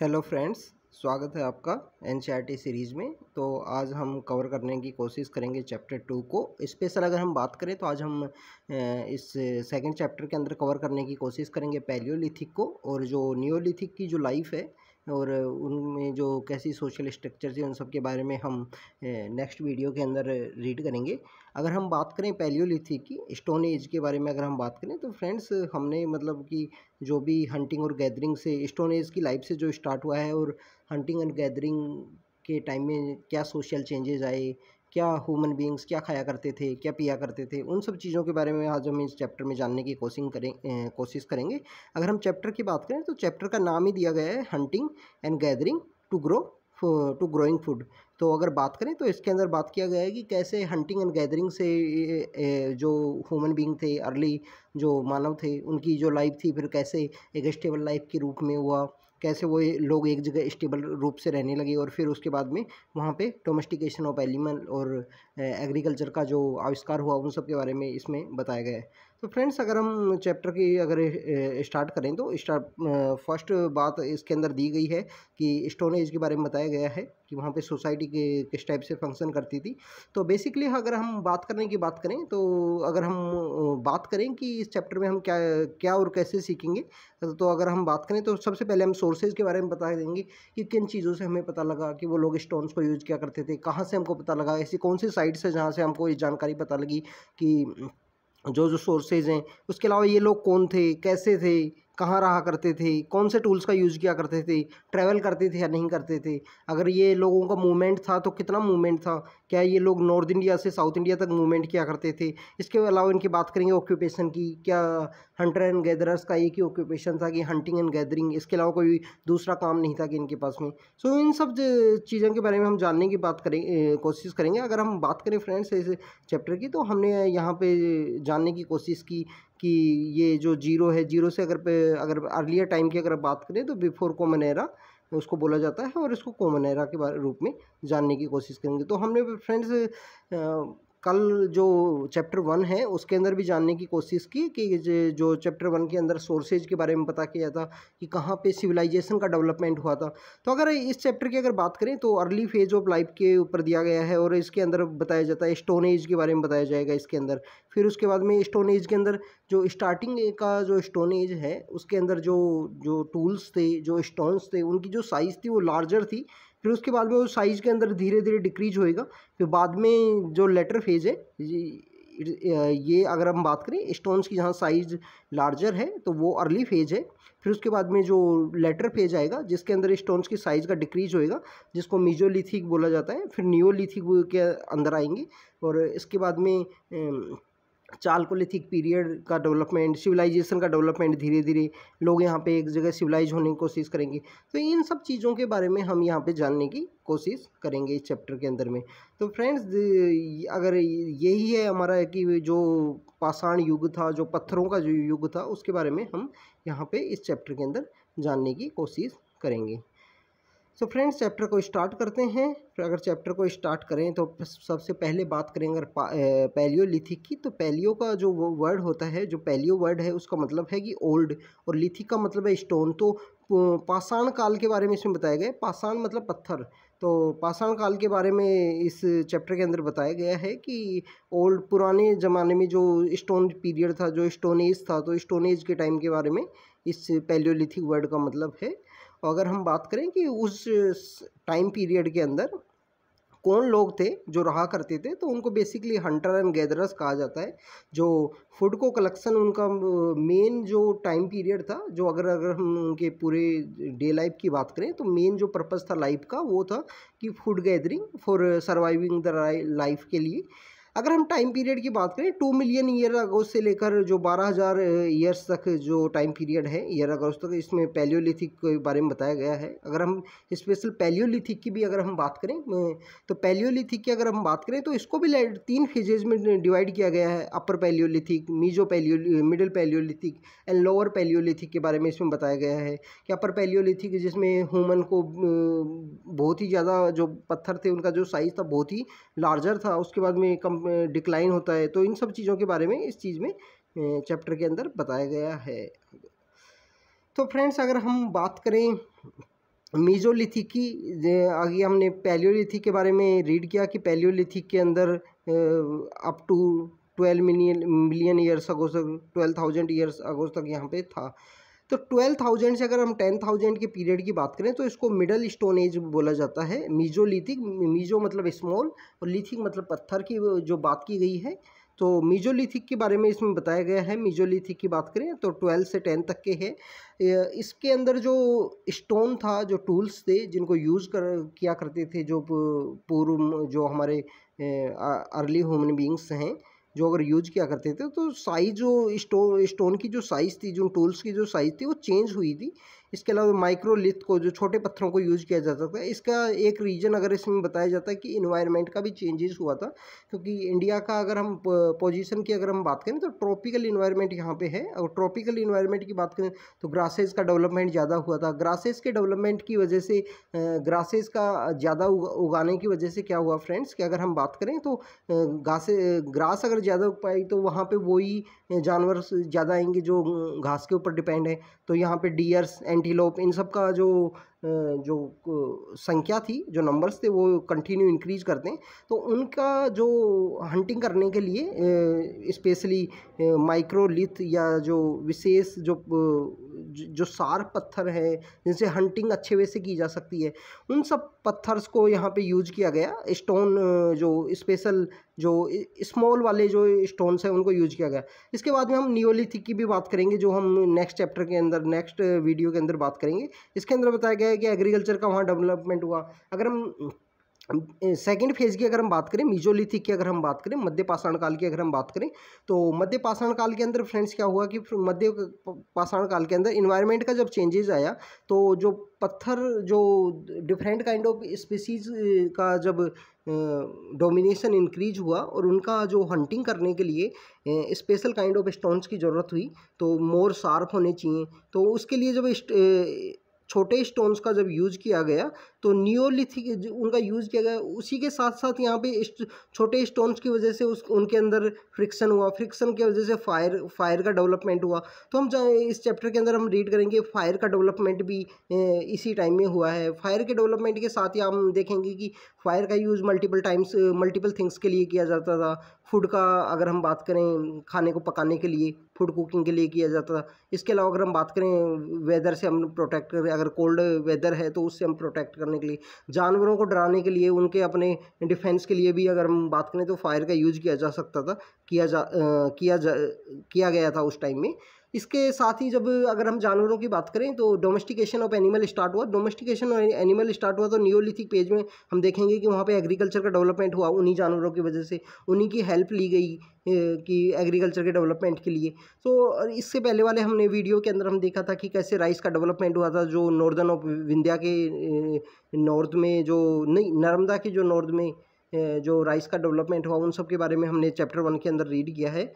hello friends स्वागत है आपका एन e सीरीज़ में तो आज हम कवर करने की कोशिश करेंगे चैप्टर टू को स्पेशल अगर हम बात करें तो आज हम इस सेकंड चैप्टर के अंदर कवर करने की कोशिश करेंगे पैलियोलिथिक को और जो न्योलिथिक की जो लाइफ है और उनमें जो कैसी सोशल स्ट्रक्चर है उन सब के बारे में हम नेक्स्ट वीडियो के अंदर रीड करेंगे अगर हम बात करें पैलियोलिथिक की स्टोन एज के बारे में अगर हम बात करें तो फ्रेंड्स हमने मतलब कि जो भी हंटिंग और गैदरिंग से स्टोन एज की लाइफ से जो स्टार्ट हुआ है और हंटिंग एंड गैदरिंग के टाइम में क्या सोशल चेंजेस आए क्या ह्यूमन बींग्स क्या खाया करते थे क्या पिया करते थे उन सब चीज़ों के बारे में आज हम इस चैप्टर में जानने की कोशिश करें कोशिश करेंगे अगर हम चैप्टर की बात करें तो चैप्टर का नाम ही दिया गया है hunting and gathering to grow to growing food तो अगर बात करें तो इसके अंदर बात किया गया है कि कैसे हंटिंग एंड गैदरिंग से जो ह्यूमन बींग थे अर्ली जो मानव थे उनकी जो लाइफ थी फिर कैसे एक स्टेबल लाइफ के रूप में हुआ कैसे वो लोग एक जगह स्टेबल रूप से रहने लगे और फिर उसके बाद में वहाँ पे डोमेस्टिकेशन ऑफ एनिमल और एग्रीकल्चर का जो आविष्कार हुआ उन सब के बारे में इसमें बताया गया है तो फ्रेंड्स अगर हम चैप्टर की अगर स्टार्ट करें तो स्टार्ट फर्स्ट बात इसके अंदर दी गई है कि स्टोन एज के बारे में बताया गया है कि वहाँ पे सोसाइटी के किस टाइप से फंक्शन करती थी तो बेसिकली अगर हम बात करने की बात करें तो अगर हम बात करें कि इस चैप्टर में हम क्या क्या और कैसे सीखेंगे तो अगर हम बात करें तो सबसे पहले हम सोर्सेज के बारे में बता देंगे कि किन चीज़ों से हमें पता लगा कि वो लोग स्टोन्स को यूज़ क्या करते थे कहाँ से हमको पता लगा ऐसी कौन सी साइट्स है जहाँ से हमको ये जानकारी पता लगी कि जो जो सोर्सेज हैं उसके अलावा ये लोग कौन थे कैसे थे कहाँ रहा करते थे कौन से टूल्स का यूज़ किया करते थे ट्रैवल करते थे या नहीं करते थे अगर ये लोगों का मूवमेंट था तो कितना मूवमेंट था क्या ये लोग नॉर्थ इंडिया से साउथ इंडिया तक मूवमेंट किया करते थे इसके अलावा इनकी बात करेंगे ऑक्यूपेशन की क्या हंटर एंड गैदरर्स का एक ही ऑक्यूपेशन था कि हंटिंग एंड गैदरिंग इसके अलावा कोई दूसरा काम नहीं था कि इनके पास में सो इन सब चीज़ों के बारे में हम जानने की बात करें कोशिश करेंगे अगर हम बात करें फ्रेंड्स इस चैप्टर की तो हमने यहाँ पर जानने की कोशिश की कि ये जो जीरो है जीरो से अगर अगर अर्लियर टाइम की अगर बात करें तो बिफोर कॉमन एरा उसको बोला जाता है और इसको कॉमन एरा के रूप में जानने की कोशिश करेंगे तो हमने फ्रेंड्स कल जो चैप्टर वन है उसके अंदर भी जानने की कोशिश की कि जो चैप्टर वन के अंदर सोर्सेज के बारे में पता किया था कि कहाँ पे सिविलाइजेशन का डेवलपमेंट हुआ था तो अगर इस चैप्टर की अगर बात करें तो अर्ली फेज ऑफ लाइफ के ऊपर दिया गया है और इसके अंदर बताया जाता है स्टोन एज के बारे में बताया जाएगा इसके अंदर फिर उसके बाद में स्टोन एज के अंदर जो स्टार्टिंग का जो स्टोन एज है उसके अंदर जो जो टूल्स थे जो स्टोन्स थे उनकी जो साइज़ थी वो लार्जर थी फिर उसके बाद में उस साइज़ के अंदर धीरे धीरे डिक्रीज होएगा फिर बाद में जो लेटर फेज है ये अगर हम बात करें स्टोन्स की जहाँ साइज लार्जर है तो वो अर्ली फेज है फिर उसके बाद में जो लेटर फेज आएगा जिसके अंदर स्टोन्स की साइज़ का डिक्रीज होएगा जिसको मीजोलिथिक बोला जाता है फिर न्योलिथिक के अंदर आएंगे और इसके बाद में चालकोलिथिक पीरियड का डेवलपमेंट सिविलाइजेशन का डेवलपमेंट धीरे धीरे लोग यहाँ पे एक जगह सिविलाइज होने की कोशिश करेंगे तो इन सब चीज़ों के बारे में हम यहाँ पे जानने की कोशिश करेंगे इस चैप्टर के अंदर में तो फ्रेंड्स अगर यही है हमारा कि जो पाषाण युग था जो पत्थरों का जो युग था उसके बारे में हम यहाँ पर इस चैप्टर के अंदर जानने की कोशिश करेंगे सो फ्रेंड्स चैप्टर को स्टार्ट करते हैं फिर अगर चैप्टर को स्टार्ट करें तो सबसे पहले बात करें अगर पैलियोलिथिक की तो पैलियो का जो वर्ड होता है जो पैलियो वर्ड है उसका मतलब है कि ओल्ड और लिथिक का मतलब है स्टोन तो पाषाण काल के बारे में इसमें बताया गया पाषाण मतलब पत्थर तो पाषाण काल के बारे में इस चैप्टर के अंदर बताया गया है कि ओल्ड पुराने ज़माने में जो स्टोन पीरियड था जो स्टोन एज था तो स्टोन एज के टाइम के बारे में इस पैलियोलिथिक वर्ड का मतलब है और तो अगर हम बात करें कि उस टाइम पीरियड के अंदर कौन लोग थे जो रहा करते थे तो उनको बेसिकली हंटर एंड गैदरर्स कहा जाता है जो फूड को कलेक्शन उनका मेन जो टाइम पीरियड था जो अगर अगर हम उनके पूरे डे लाइफ की बात करें तो मेन जो पर्पज़ था लाइफ का वो था कि food gathering for surviving the life के लिए अगर हम टाइम पीरियड की बात करें टू मिलियन ईयर अगोज से लेकर जो बारह हज़ार ईयर्स तक जो टाइम पीरियड है ईयर अगोज तक इसमें पैलियोलिथिक के बारे में बताया गया है अगर हम स्पेशल पैलियोलिथिक की भी अगर हम बात करें तो पैलियोलिथिक की अगर हम बात करें तो इसको भी तीन फेजेज में डिवाइड किया गया है upper palaeolithic meso palaeo middle palaeolithic and lower palaeolithic के बारे में इसमें बताया गया है कि अपर पैलियोलिथिक जिसमें ह्यूमन को बहुत ही ज़्यादा जो पत्थर थे उनका जो साइज़ था बहुत ही लार्जर था उसके बाद में कम डिक्लाइन होता है तो इन सब चीज़ों के बारे में इस चीज़ में चैप्टर के अंदर बताया गया है तो फ्रेंड्स अगर हम बात करें मीजोलिथिक की आगे हमने पैलियोलिथिक के बारे में रीड किया कि पैलियोलिथिक के अंदर up to twelve million million years ago तक ट्वेल्व थाउजेंड ईयर्स अगो तक यहाँ पे था तो ट्वेल्व थाउजेंड से अगर हम टेन थाउजेंड के पीरियड की बात करें तो इसको मिडल स्टोन एज बोला जाता है मीजोलिथिक मीजो मतलब स्मॉल और लिथिक मतलब पत्थर की जो बात की गई है तो मीजोलिथिक के बारे में इसमें बताया गया है मीजोलिथिक की बात करें तो ट्वेल्व से टेन तक के है इसके अंदर जो स्टोन था जो टूल्स थे जिनको यूज़ कर किया करते थे जो पूर्व जो हमारे अर्ली ह्यूमन बींग्स हैं जो अगर यूज किया करते थे तो साइज़ जो स्टोन स्टोन की जो साइज़ थी जो टूल्स की जो साइज़ थी वो चेंज हुई थी इसके अलावा माइक्रोलिथ को जो छोटे पत्थरों को यूज़ किया जाता था इसका एक रीज़न अगर इसमें बताया जाता है कि इन्वायरमेंट का भी चेंजेस हुआ था क्योंकि इंडिया का अगर हम पोजीशन की अगर हम बात करें तो ट्रॉपिकल इन्वायरमेंट यहाँ पे है और ट्रॉपिकल इन्वायरमेंट की बात करें तो ग्रासेज का डेवलपमेंट ज़्यादा हुआ था ग्रासेज के डेवलपमेंट की वजह से ग्रासेज का ज़्यादा उगाने की वजह से क्या हुआ फ्रेंड्स कि अगर हम बात करें तो घासे ग्रास अगर ज़्यादा उग पाई तो वहाँ पर वही जानवर ज़्यादा आएंगे जो घास के ऊपर डिपेंड है तो यहाँ पर डियर्स एंड एंटीलोप इन सब का जो जो संख्या थी जो नंबर्स थे वो कंटिन्यू इंक्रीज करते हैं तो उनका जो हंटिंग करने के लिए स्पेशली माइक्रोलिथ या जो विशेष जो जो सार पत्थर है जिनसे हंटिंग अच्छे वे से की जा सकती है उन सब पत्थर्स को यहाँ पे यूज किया गया स्टोन जो स्पेशल जो स्मॉल वाले जो स्टोन्स हैं उनको यूज किया गया इसके बाद में हम नियोलिथिक की भी बात करेंगे जो हम नेक्स्ट चैप्टर के अंदर नेक्स्ट वीडियो के अंदर बात करेंगे इसके अंदर बताया गया है कि एग्रीकल्चर का वहाँ डेवलपमेंट हुआ अगर हम सेकेंड फेज की अगर हम बात करें मीजोलिथिक की अगर हम बात करें मध्य पाषाण काल की अगर हम बात करें तो मध्य पाषाण काल के अंदर फ्रेंड्स क्या हुआ कि मध्य पाषाण काल के अंदर इन्वायरमेंट का जब चेंजेस आया तो जो पत्थर जो डिफरेंट काइंड ऑफ स्पीसीज का जब डोमिनेशन इंक्रीज हुआ और उनका जो हंटिंग करने के लिए स्पेशल काइंड ऑफ स्टोन्स की ज़रूरत हुई तो मोर शार्प होने चाहिए तो उसके लिए जब छोटे स्टोन्स का जब यूज किया गया तो न्योलिथिक उनका यूज किया गया उसी के साथ साथ यहाँ पे छोटे स्टोन्स की वजह से उस उनके अंदर फ्रिक्शन हुआ फ्रिक्शन की वजह से फायर फायर का डेवलपमेंट हुआ तो हम इस चैप्टर के अंदर हम रीड करेंगे फायर का डेवलपमेंट भी इसी टाइम में हुआ है फायर के डेवलपमेंट के साथ ही हम देखेंगे कि फायर का use multiple times multiple things के लिए किया जाता था फूड का अगर हम बात करें खाने को पकाने के लिए फूड कुकिंग के लिए किया जाता था इसके अलावा अगर हम बात करें वेदर से हम प्रोटेक्ट करें अगर कोल्ड वेदर है तो उससे हम प्रोटेक्ट करने के लिए जानवरों को डराने के लिए उनके अपने डिफेंस के लिए भी अगर हम बात करें तो फायर का यूज किया जा सकता था किया जा आ, किया जा किया गया था उस टाइम में इसके साथ ही जब अगर हम जानवरों की बात करें तो डोमेस्टिकेशन ऑफ एनिमल स्टार्ट हुआ डोमेस्टिकेशन ऑफ एनिमल स्टार्ट हुआ तो न्योलिथिक पेज में हम देखेंगे कि वहाँ पे एग्रीकल्चर का डेवलपमेंट हुआ उन्हीं जानवरों की वजह से उन्हीं की हेल्प ली गई कि एग्रीकल्चर के डेवलपमेंट के लिए तो इससे पहले वाले हमने वीडियो के अंदर हम देखा था कि कैसे राइस का डेवलपमेंट हुआ था जो नॉर्दर्न ऑफ विंध्या के नॉर्थ में जो नहीं नर्मदा के जो नॉर्थ में जो राइस का डेवलपमेंट हुआ उन सब के बारे में हमने चैप्टर वन के अंदर रीड किया है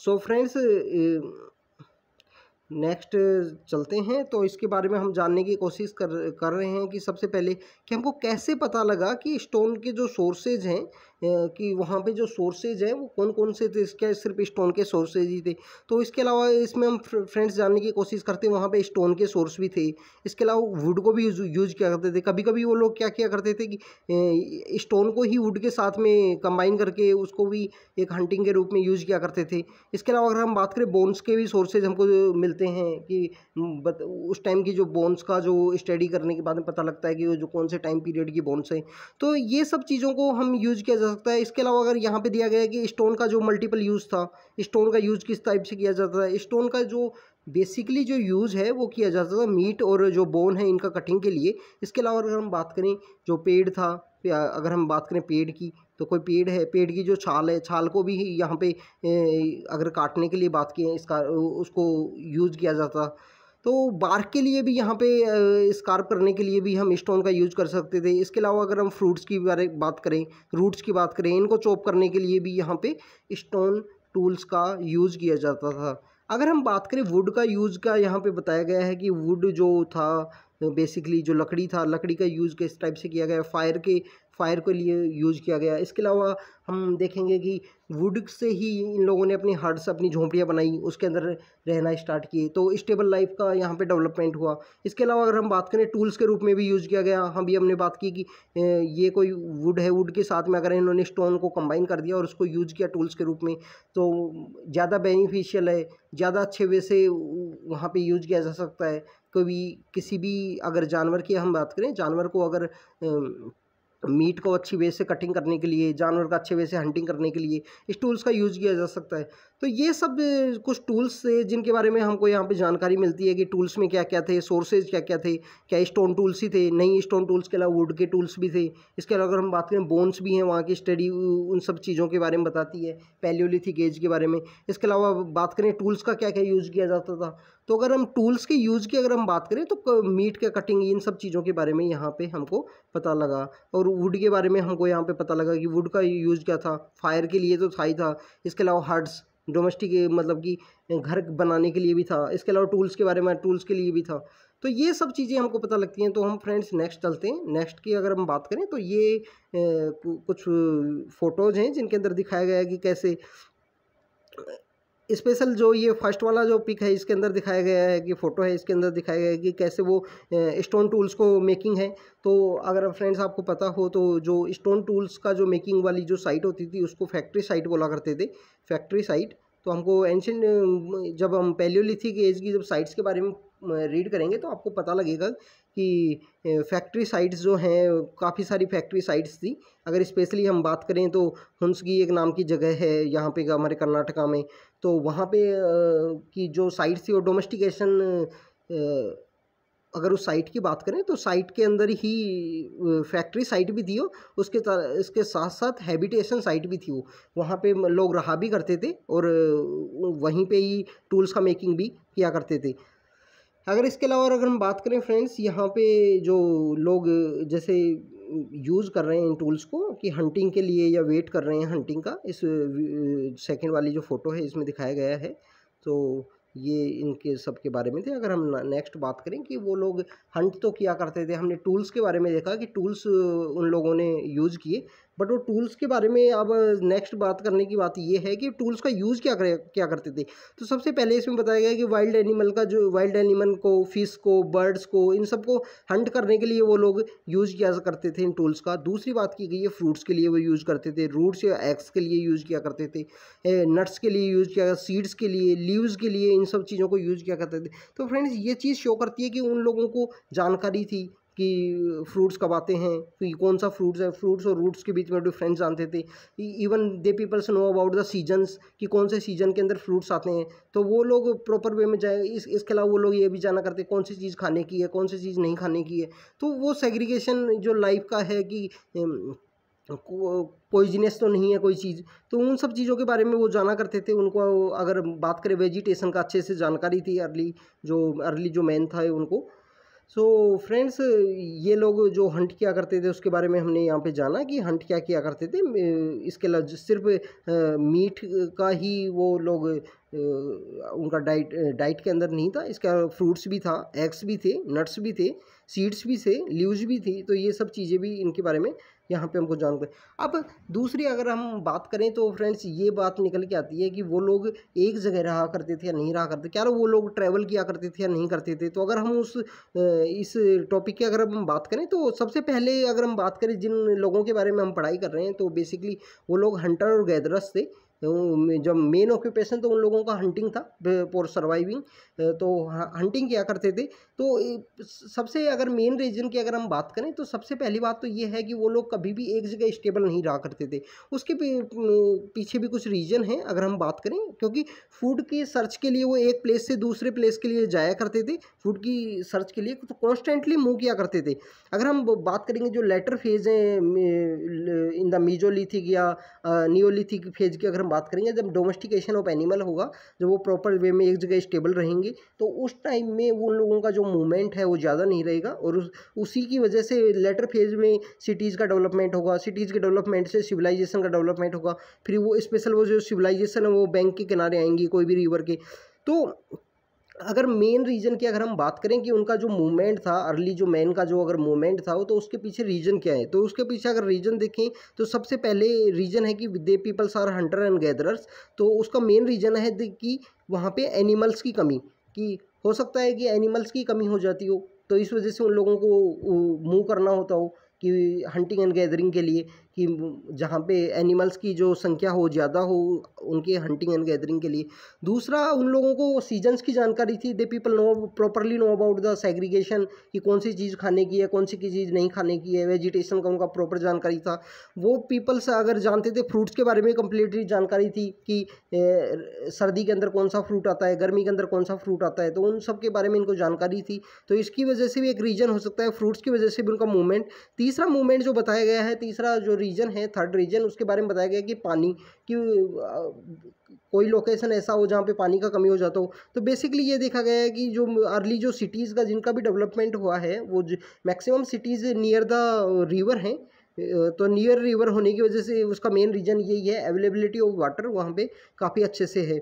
सो फ्रेंड्स नेक्स्ट चलते हैं तो इसके बारे में हम जानने की कोशिश कर कर रहे हैं कि सबसे पहले कि हमको कैसे पता लगा कि स्टोन के जो सोर्सेज हैं कि वहाँ पे जो सोर्सेज है वो कौन कौन से थे इसके सिर्फ स्टोन के सोर्सेज ही थे तो इसके अलावा इसमें हम फ्रेंड्स जानने की कोशिश करते हैं वहाँ पे स्टोन के सोर्स भी थे इसके अलावा वुड को भी यूज किया करते थे कभी कभी वो लोग क्या किया करते थे कि स्टोन को ही वुड के साथ में कंबाइन करके उसको भी एक हंटिंग के रूप में यूज किया करते थे इसके अलावा अगर हम बात करें बोन्स के भी सोर्सेज हमको मिलते हैं कि उस टाइम की जो बोन्स का जो स्टडी करने के बाद में पता लगता है कि वो जो कौन से टाइम पीरियड की बोन्स हैं तो ये सब चीज़ों को हम यूज किया जा सकता है इसके अलावा अगर यहाँ पे दिया गया है कि स्टोन का जो मल्टीपल यूज़ था स्टोन का यूज़ किस टाइप से किया जाता था स्टोन का जो बेसिकली जो यूज़ है वो किया जाता था मीट और जो बोन है इनका कटिंग के लिए इसके अलावा अगर हम बात करें जो पेड़ था अगर हम बात करें पेड़ की तो कोई पेड़ है पेड़ की जो छाल है छाल को भी यहाँ पे अगर काटने के लिए बात किए इसका उसको यूज़ किया जाता तो बार्क के लिए भी यहाँ पे स्कार्प करने के लिए भी हम स्टोन का यूज़ कर सकते थे इसके अलावा अगर हम फ्रूट्स की बारे बात करें रूट्स की बात करें इनको चॉप करने के लिए भी यहाँ पे स्टोन टूल्स का यूज़ किया जाता था अगर हम बात करें वुड का यूज़ का यहाँ पे बताया गया है कि वुड जो था बेसिकली तो जो लकड़ी था लकड़ी का यूज़ किस टाइप से किया गया फायर के फायर के लिए यूज़ किया गया इसके अलावा हम देखेंगे कि वुड से ही इन लोगों ने अपनी हट्स अपनी झोंपड़ियाँ बनाई उसके अंदर रहना स्टार्ट किए तो स्टेबल लाइफ का यहाँ पे डेवलपमेंट हुआ इसके अलावा अगर हम बात करें टूल्स के रूप में भी यूज़ किया गया हम भी हमने बात की कि ये कोई वुड है वुड के साथ में अगर इन्होंने स्टोन को कम्बाइन कर दिया और उसको यूज़ किया टूल्स के रूप में तो ज़्यादा बेनिफिशियल है ज़्यादा अच्छे वे से वहाँ पर यूज़ किया जा सकता है कभी किसी भी अगर जानवर की हम बात करें जानवर को अगर मीट को अच्छी वे से कटिंग करने के लिए जानवर का अच्छे वे से हंटिंग करने के लिए इस टूल्स का यूज़ किया जा सकता है तो ये सब कुछ टूल्स थे जिनके बारे में हमको यहाँ पे जानकारी मिलती है कि टूल्स में क्या क्या थे सोर्सेज क्या क्या थे क्या स्टोन टूल्स ही थे नहीं स्टोन टूल्स के अलावा वुड के टूल्स भी थे इसके अलावा अगर हम बात करें बोन्स भी हैं वहाँ की स्टडी उन सब चीज़ों के बारे में बताती है पैलियोलिथिक एज के बारे में इसके अलावा बात करें टूल्स का क्या क्या यूज़ किया जाता था तो अगर हम टूल्स के यूज़ की अगर हम बात करें तो मीट के कटिंग इन सब चीज़ों के बारे में यहाँ पे हमको पता लगा और वुड के बारे में हमको यहाँ पे पता लगा कि वुड का यूज़ क्या था फायर के लिए तो था ही था इसके अलावा हर्ड्स डोमेस्टिक मतलब कि घर बनाने के लिए भी था इसके अलावा टूल्स के बारे में टूल्स के लिए भी था तो ये सब चीज़ें हमको पता लगती हैं तो हम फ्रेंड्स नेक्स्ट चलते हैं नेक्स्ट की अगर हम बात करें तो ये कुछ फ़ोटोज़ हैं जिनके अंदर दिखाया गया है कि कैसे स्पेशल जो ये फर्स्ट वाला जो पिक है इसके अंदर दिखाया गया है कि फ़ोटो है इसके अंदर दिखाया गया है कि कैसे वो स्टोन टूल्स को मेकिंग है तो अगर फ्रेंड्स आपको पता हो तो जो स्टोन टूल्स का जो मेकिंग वाली जो साइट होती थी उसको फैक्ट्री साइट बोला करते थे फैक्ट्री साइट तो हमको एंशेंट जब हम पैलियोलिथिक एज की जब साइट्स के बारे में रीड करेंगे तो आपको पता लगेगा कि फैक्ट्री साइट्स जो हैं काफ़ी सारी फैक्ट्री साइट्स थी अगर स्पेशली हम बात करें तो हंसगी एक नाम की जगह है यहाँ पे हमारे कर्नाटका में तो वहाँ पे की जो साइट्स थी वो डोमेस्टिकेशन अगर उस साइट की बात करें तो साइट के अंदर ही फैक्ट्री साइट भी थी हो उसके इसके साथ साथ हैबिटेशन साइट भी थी वो वहाँ पे लोग रहा भी करते थे और वहीं पे ही टूल्स का मेकिंग भी किया करते थे अगर इसके अलावा अगर हम बात करें फ्रेंड्स यहाँ पे जो लोग जैसे यूज़ कर रहे हैं इन टूल्स को कि हंटिंग के लिए या वेट कर रहे हैं हंटिंग का इस सेकेंड वाली जो फ़ोटो है इसमें दिखाया गया है तो ये इनके सब के बारे में थे अगर हम नेक्स्ट बात करें कि वो लोग हंट तो किया करते थे हमने टूल्स के बारे में देखा कि टूल्स उन लोगों ने यूज़ किए बट वो टूल्स के बारे में अब नेक्स्ट बात करने की बात ये है कि टूल्स का यूज़ क्या क्या करते थे तो सबसे पहले इसमें बताया गया कि वाइल्ड एनिमल का जो वाइल्ड एनिमल को फिश को बर्ड्स को इन सबको हंट करने के लिए वो लोग यूज़ किया करते थे इन टूल्स का दूसरी बात की गई है फ्रूट्स के लिए वो यूज़ करते थे रूट्स या एग्स के लिए यूज़ किया करते थे नट्स के लिए यूज़ किया सीड्स के लिए लीव्स के लिए इन सब चीज़ों को यूज़ किया करते थे तो फ्रेंड्स ये चीज़ शो करती है कि उन लोगों को जानकारी थी कि फ्रूट्स कब आते हैं कि कौन सा फ्रूट्स है फ्रूट्स और रूट्स के बीच में डिफरेंस जानते थे even they peoples know about the seasons कि कौन से सीजन के अंदर फ्रूट्स आते हैं तो वो लोग प्रॉपर वे में जाए इस इसके अलावा वो लोग ये भी जाना करते कौन सी चीज़ खाने की है कौन सी चीज़ नहीं खाने की है तो वो सेग्रीगेशन जो लाइफ का है कि पॉइजनस तो नहीं है कोई चीज़ तो उन सब चीज़ों के बारे में वो जाना करते थे उनको अगर बात करें वेजिटेशन का अच्छे से जानकारी थी अर्ली जो अर्ली जो मैन था उनको सो so, फ्रेंड्स ये लोग जो हंट किया करते थे उसके बारे में हमने यहाँ पे जाना कि हंट क्या किया करते थे इसके अलावा सिर्फ मीट का ही वो लोग उनका डाइट डाइट के अंदर नहीं था इसका फ्रूट्स भी था एग्स भी थे नट्स भी थे सीड्स भी थे लीव्स भी थी तो ये सब चीज़ें भी इनके बारे में यहाँ पे हमको जान अब दूसरी अगर हम बात करें तो फ्रेंड्स ये बात निकल के आती है कि वो लोग एक जगह रहा करते थे या नहीं रहा करते क्या वो लोग ट्रैवल किया करते थे या नहीं करते थे तो अगर हम उस इस टॉपिक की अगर हम बात करें तो सबसे पहले अगर हम बात करें जिन लोगों के बारे में हम पढ़ाई कर रहे हैं तो बेसिकली वो लोग हंटर और गैदरस थे जब मेन ऑक्यूपेशन तो उन लोगों का हंटिंग था फॉर सर्वाइविंग तो हंटिंग किया करते थे तो सबसे अगर मेन रीजन की अगर हम बात करें तो सबसे पहली बात तो ये है कि वो लोग कभी भी एक जगह स्टेबल नहीं रहा करते थे उसके पीछे भी कुछ रीजन है अगर हम बात करें क्योंकि फूड के सर्च के लिए वो एक प्लेस से दूसरे प्लेस के लिए जाया करते थे फूड की सर्च के लिए तो कॉन्स्टेंटली मूव किया करते थे अगर हम बात करेंगे जो लेटर फेज है इन द मीजोलिथिक या न्योलिथिक फेज की अगर हम बात करेंगे जब डोमेस्टिकेशन ऑफ एनिमल होगा जब वो प्रॉपर वे में एक जगह स्टेबल रहेंगे तो उस टाइम में उन लोगों का जो मूवमेंट है वो ज़्यादा नहीं रहेगा और उस उसी की वजह से लेटर फेज में सिटीज़ का डेवलपमेंट होगा सिटीज़ के डेवलपमेंट से सिविलाइजेशन का डेवलपमेंट होगा फिर वो स्पेशल वो जो सिविलाइजेशन है वो बैंक के किनारे आएंगी कोई भी रिवर के तो अगर मेन रीज़न की अगर हम बात करें कि उनका जो मूवमेंट था अर्ली जो मैन का जो अगर मूवमेंट था वो तो उसके पीछे रीज़न क्या है तो उसके पीछे अगर रीज़न देखें तो सबसे पहले रीज़न है कि they peoples are hunter and gatherers तो उसका मेन रीज़न है कि वहाँ पे एनिमल्स की कमी कि हो सकता है कि एनिमल्स की कमी हो जाती हो तो इस वजह से उन लोगों को मूव करना होता हो कि हंटिंग एंड गैदरिंग के लिए कि जहाँ पे एनिमल्स की जो संख्या हो ज़्यादा हो उनके हंटिंग एंड गैदरिंग के लिए दूसरा उन लोगों को सीजन्स की जानकारी थी they people know properly know about the segregation कि कौन सी चीज़ खाने की है कौन सी की चीज़ नहीं खाने की है वेजिटेशन का उनका प्रॉपर जानकारी था वो पीपल्स अगर जानते थे फ्रूट्स के बारे में कम्प्लीटली जानकारी थी कि सर्दी के अंदर कौन सा फ्रूट आता है गर्मी के अंदर कौन सा फ्रूट आता है तो उन सब के बारे में इनको जानकारी थी तो इसकी वजह से भी एक रीज़न हो सकता है फ्रूट्स की वजह से भी उनका मूवमेंट तीसरा मूवमेंट जो बताया गया है तीसरा जो रीजन है थर्ड रीजन उसके बारे में बताया गया कि पानी की कोई लोकेशन ऐसा हो जहाँ पे पानी का कमी हो जाता हो तो बेसिकली ये देखा गया है कि जो अर्ली जो सिटीज़ का जिनका भी डेवलपमेंट हुआ है वो maximum cities near the river हैं तो नियर रिवर होने की वजह से उसका मेन रीज़न यही है अवेलेबिलिटी ऑफ वाटर वहाँ पे काफ़ी अच्छे से है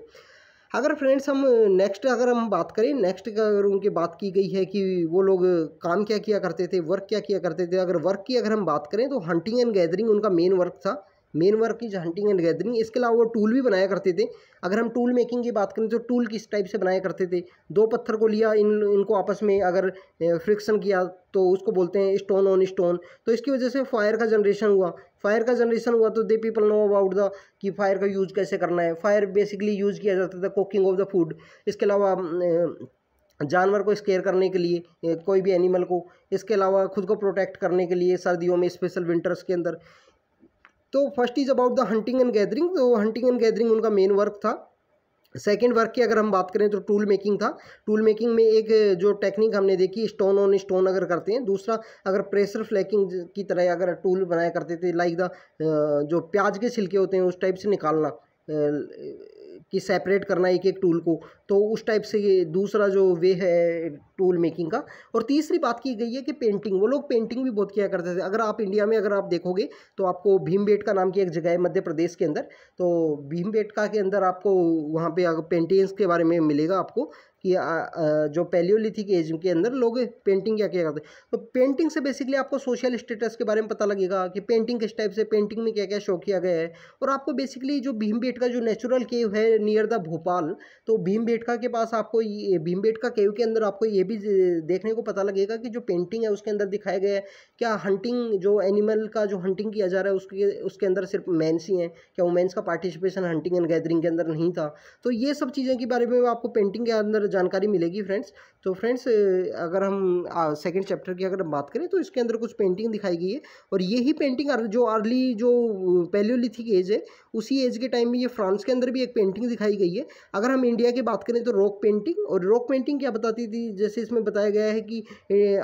अगर फ्रेंड्स हम नेक्स्ट अगर हम बात करें नेक्स्ट अगर उनकी बात की गई है कि वो लोग काम क्या किया करते थे वर्क क्या किया करते थे अगर वर्क की अगर हम बात करें तो हंटिंग एंड गैदरिंग उनका मेन वर्क था main work is hunting and gathering इसके अलावा वो टूल भी बनाया करते थे अगर हम टूल मेकिंग की बात करें तो टूल किस टाइप से बनाया करते थे दो पत्थर को लिया इन इनको आपस में अगर फ्रिक्शन किया तो उसको बोलते हैं स्टोन ऑन स्टोन तो इसकी वजह से फायर का जनरेशन हुआ फायर का जनरेशन हुआ तो they people know about the कि फायर का यूज़ कैसे करना है फायर बेसिकली यूज़ किया जाता था कुकिंग ऑफ द फूड इसके अलावा जानवर को स्केयर करने के लिए कोई भी एनिमल को इसके अलावा खुद को प्रोटेक्ट करने के लिए सर्दियों में स्पेशल विंटर्स के अंदर तो first is about the hunting and gathering तो हंटिंग एंड गैदरिंग उनका मेन वर्क था सेकेंड वर्क की अगर हम बात करें तो टूल मेकिंग था टूल मेकिंग में एक जो टेक्निक हमने देखी स्टोन ऑन स्टोन अगर करते हैं दूसरा अगर प्रेशर फ्लैकिंग की तरह अगर टूल बनाया करते थे लाइक द जो प्याज के छिलके होते हैं उस टाइप से निकालना कि सेपरेट करना एक एक टूल को तो उस टाइप से ये दूसरा जो वे है टूल मेकिंग का और तीसरी बात की गई है कि पेंटिंग वो लोग पेंटिंग भी बहुत किया करते थे अगर आप इंडिया में अगर आप देखोगे तो आपको भीमबेटका का नाम की एक जगह है मध्य प्रदेश के अंदर तो भीमबेटका के अंदर आपको वहाँ पे पेंटिंग्स के बारे में मिलेगा आपको कि जो पैलियोलिथिक एज के अंदर लोग पेंटिंग क्या किया करते तो पेंटिंग से बेसिकली आपको सोशल स्टेटस के बारे में पता लगेगा कि पेंटिंग किस टाइप से पेंटिंग में क्या क्या शो किया गया है और आपको बेसिकली जो भीम बेटका जो नेचुरल केव है नियर द भोपाल तो भीम बेटका के पास आपको ये भीम बेटका केव के अंदर आपको ये भी देखने को पता लगेगा कि जो पेंटिंग है उसके अंदर दिखाया गया है क्या हंटिंग जो एनिमल का जो हंटिंग किया जा रहा है उसके उसके अंदर सिर्फ मैंस ही हैं क्या वुमेंस का पार्टिसिपेशन हंटिंग एंड गैदरिंग के अंदर नहीं था तो ये सब चीज़ें के बारे में आपको पेंटिंग के अंदर जानकारी मिलेगी फ्रेंड्स तो फ्रेंड्स अगर हम सेकंड चैप्टर की अगर बात करें तो इसके अंदर कुछ पेंटिंग दिखाई गई है और यही पेंटिंग जो अर्ली जो पैलियोलिथिक एज है उसी एज के टाइम में ये फ्रांस के अंदर भी एक पेंटिंग दिखाई गई है अगर हम इंडिया की बात करें तो रॉक पेंटिंग और रॉक पेंटिंग क्या बताती थी जैसे इसमें बताया गया है कि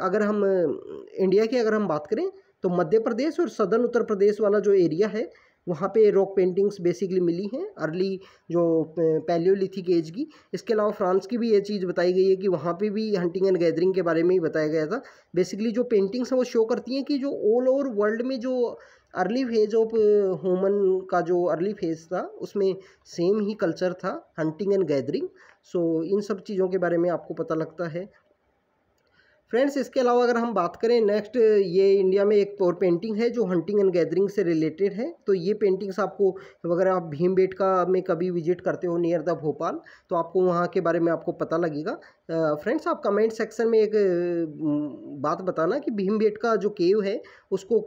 अगर हम इंडिया की अगर हम बात करें तो मध्य प्रदेश और सदर्न उत्तर प्रदेश वाला जो एरिया है वहाँ पे रॉक पेंटिंग्स बेसिकली मिली हैं अर्ली जो पैलियोलिथिक एज की इसके अलावा फ्रांस की भी ये चीज़ बताई गई है कि वहाँ पे भी हंटिंग एंड गैदरिंग के बारे में ही बताया गया था बेसिकली जो पेंटिंग्स हैं वो शो करती हैं कि जो ऑल ओवर वर्ल्ड में जो अर्ली फेज ऑफ ह्यूमन का जो अर्ली फेज था उसमें सेम ही कल्चर था हंटिंग एंड गैदरिंग सो इन सब चीज़ों के बारे में आपको पता लगता है फ्रेंड्स इसके अलावा अगर हम बात करें नेक्स्ट ये इंडिया में एक और पेंटिंग है जो हंटिंग एंड गैदरिंग से रिलेटेड है तो ये पेंटिंग्स आपको अगर आप भीम का में कभी विजिट करते हो नियर द भोपाल तो आपको वहाँ के बारे में आपको पता लगेगा फ्रेंड्स आप कमेंट सेक्शन में एक बात बताना कि भीम का जो केव है उसको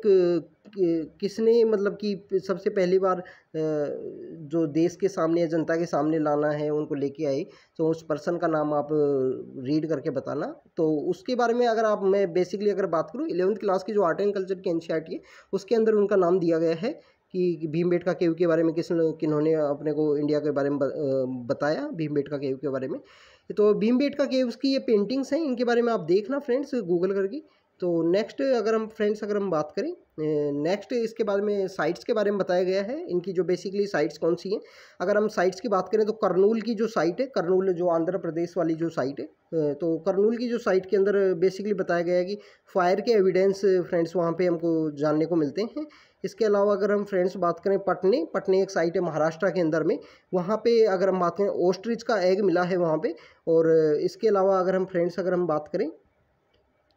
किसने मतलब कि सबसे पहली बार जो देश के सामने या जनता के सामने लाना है उनको लेके आई तो उस पर्सन का नाम आप रीड करके बताना तो उसके बारे में अगर आप मैं बेसिकली अगर बात करूँ इलेवंथ क्लास की जो आर्ट एंड कल्चर की एन है उसके अंदर उनका नाम दिया गया है कि भीम बेटका केव के बारे में किस किन्होंने अपने को इंडिया के बारे में बताया भीम बेटका केव के बारे में तो भीम बेटका केव्स की ये पेंटिंग्स हैं इनके बारे में आप देखना फ्रेंड्स गूगल करके तो नेक्स्ट अगर हम फ्रेंड्स अगर हम बात करें नेक्स्ट इसके बारे में साइट्स के बारे में बताया गया है इनकी जो बेसिकली साइट्स कौन सी हैं अगर हम साइट्स की बात करें तो करनूल की जो साइट है करनूल जो आंध्र प्रदेश वाली जो साइट है तो करनूल की जो साइट के अंदर बेसिकली बताया गया है कि फायर के एविडेंस फ्रेंड्स वहाँ पर हमको जानने को मिलते हैं इसके अलावा अगर हम फ्रेंड्स बात करें पटने पटने एक साइट है महाराष्ट्र के अंदर में वहाँ पे अगर हम बात करें ओस्ट्रिच का एग मिला है वहाँ पे और इसके अलावा अगर हम फ्रेंड्स अगर हम बात करें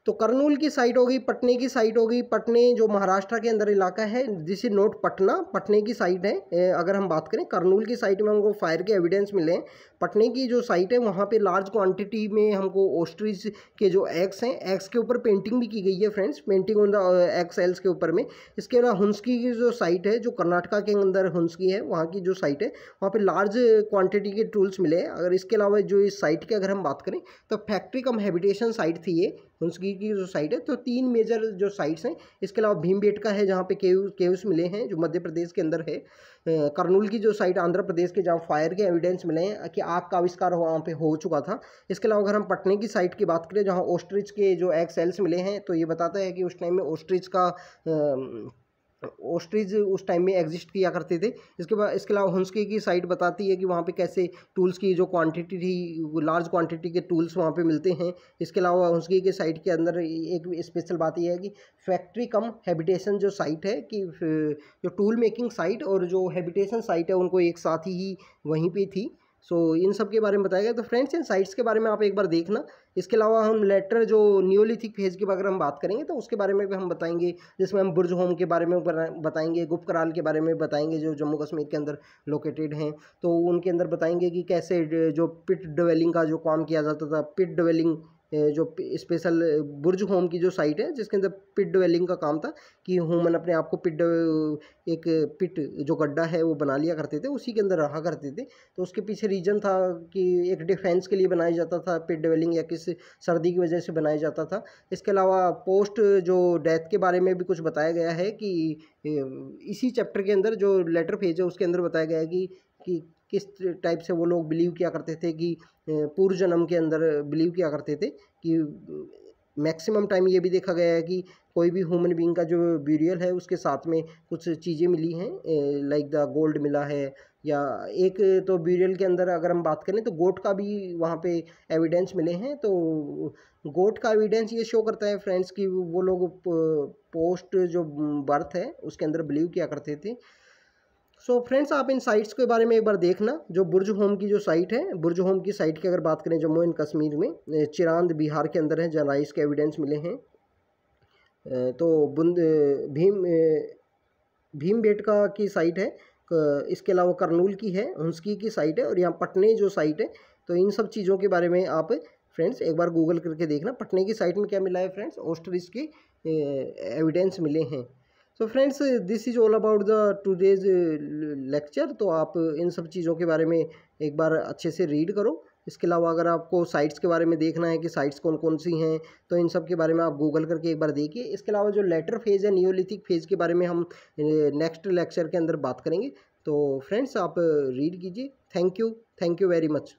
तो करनूल की साइट होगी पटने की साइट होगी पटने जो महाराष्ट्र के अंदर इलाका है जिसे नोट पटना पटने की साइट है अगर हम बात करें करनूल की साइट में हमको फायर के एविडेंस मिले हैं पटने की जो साइट है वहाँ पे लार्ज क्वांटिटी में हमको ओस्ट्रीज के जो एग्स हैं एग्स के ऊपर पेंटिंग भी की गई है friends painting on the eggshells के ऊपर में इसके अलावा हंसकी की जो साइट है जो कर्नाटका के अंदर हंसकी है वहाँ की जो साइट है वहाँ पर लार्ज क्वान्टिटी के टूल्स मिले हैं अगर इसके अलावा जो इस साइट की अगर हम बात करें तो फैक्ट्री कम हैबिटेशन साइट थी ये हंसकी की जो साइट है तो तीन मेजर जो साइट्स हैं इसके अलावा का है जहाँ पे केव केव्स मिले हैं जो मध्य प्रदेश के अंदर है करनूल की जो साइट आंध्र प्रदेश के जहाँ फायर के एविडेंस मिले हैं कि आग का आविष्कार वहाँ पर हो चुका था इसके अलावा अगर हम पटने की साइट की बात करें जहाँ ऑस्ट्रिच के जो एग सेल्स मिले हैं तो ये बताता है कि उस टाइम में ऑस्ट्रिच का ओस्ट्रीज उस टाइम में एग्जिस्ट किया करते थे इसके बाद इसके अलावा हंसकी की साइट बताती है कि वहाँ पे कैसे टूल्स की जो क्वांटिटी थी लार्ज क्वांटिटी के टूल्स वहाँ पे मिलते हैं इसके अलावा हंसकी के साइट के अंदर एक स्पेशल बात यह है कि फैक्ट्री कम हैबिटेशन जो साइट है कि जो टूल मेकिंग साइट और जो हैबिटेशन साइट है उनको एक साथ ही वहीं पर थी सो so, इन सब के बारे में बताया गया तो फ्रेंड्स इन साइट्स के बारे में आप एक बार देखना इसके अलावा हम लेटर जो न्योलिथिक फेज की अगर हम बात करेंगे तो उसके बारे में भी हम बताएंगे जिसमें हम बुर्ज होम के बारे में बताएंगे गुप्त कराल के बारे में बताएंगे जो जम्मू कश्मीर के अंदर लोकेटेड हैं तो उनके अंदर बताएंगे कि कैसे जो पिट डवेलिंग का जो काम किया जाता था पिट डवेलिंग जो स्पेशल बुर्ज होम की जो साइट है जिसके अंदर पिट डवेलिंग का काम था कि ह्यूमन अपने आप को पिट एक पिट जो गड्ढा है वो बना लिया करते थे उसी के अंदर रहा करते थे तो उसके पीछे रीजन था कि एक डिफेंस के लिए बनाया जाता था पिट डवेलिंग या किस सर्दी की वजह से बनाया जाता था इसके अलावा पोस्ट जो डेथ के बारे में भी कुछ बताया गया है कि इसी चैप्टर के अंदर जो लेटर फेज है उसके अंदर बताया गया है कि कि किस टाइप से वो लोग बिलीव किया करते थे कि पूर्व जन्म के अंदर बिलीव किया करते थे कि मैक्सिमम टाइम ये भी देखा गया है कि कोई भी ह्यूमन बीइंग का जो ब्यूरियल है उसके साथ में कुछ चीज़ें मिली हैं लाइक द गोल्ड मिला है या एक तो ब्यूरियल के अंदर अगर हम बात करें तो गोट का भी वहाँ पे एविडेंस मिले हैं तो गोट का एविडेंस ये शो करता है फ्रेंड्स कि वो लोग पोस्ट जो बर्थ है उसके अंदर बिलीव किया करते थे सो so फ्रेंड्स आप इन साइट्स के बारे में एक बार देखना जो बुर्ज होम की जो साइट है बुर्ज होम की साइट की अगर बात करें जम्मू एंड कश्मीर में चिरांद बिहार के अंदर है जर्नाइस के एविडेंस मिले हैं तो बुंद भीम भीम बेटका की साइट है इसके अलावा करनूल की है हंसकी की साइट है और यहाँ पटने जो साइट है तो इन सब चीज़ों के बारे में आप फ्रेंड्स एक बार गूगल करके देखना पटने की साइट में क्या मिला है फ्रेंड्स ऑस्ट्रिस की एविडेंस मिले हैं so friends this is all about the today's lecture तो आप इन सब चीज़ों के बारे में एक बार अच्छे से रीड करो इसके अलावा अगर आपको साइट्स के बारे में देखना है कि साइट्स कौन कौन सी हैं तो इन सब के बारे में आप गूगल करके एक बार देखिए इसके अलावा जो लेटर फेज़ है न्योलिथिक फेज़ के बारे में हम नेक्स्ट uh, लेक्चर के अंदर बात करेंगे तो फ्रेंड्स आप रीड uh, कीजिए thank you thank you very much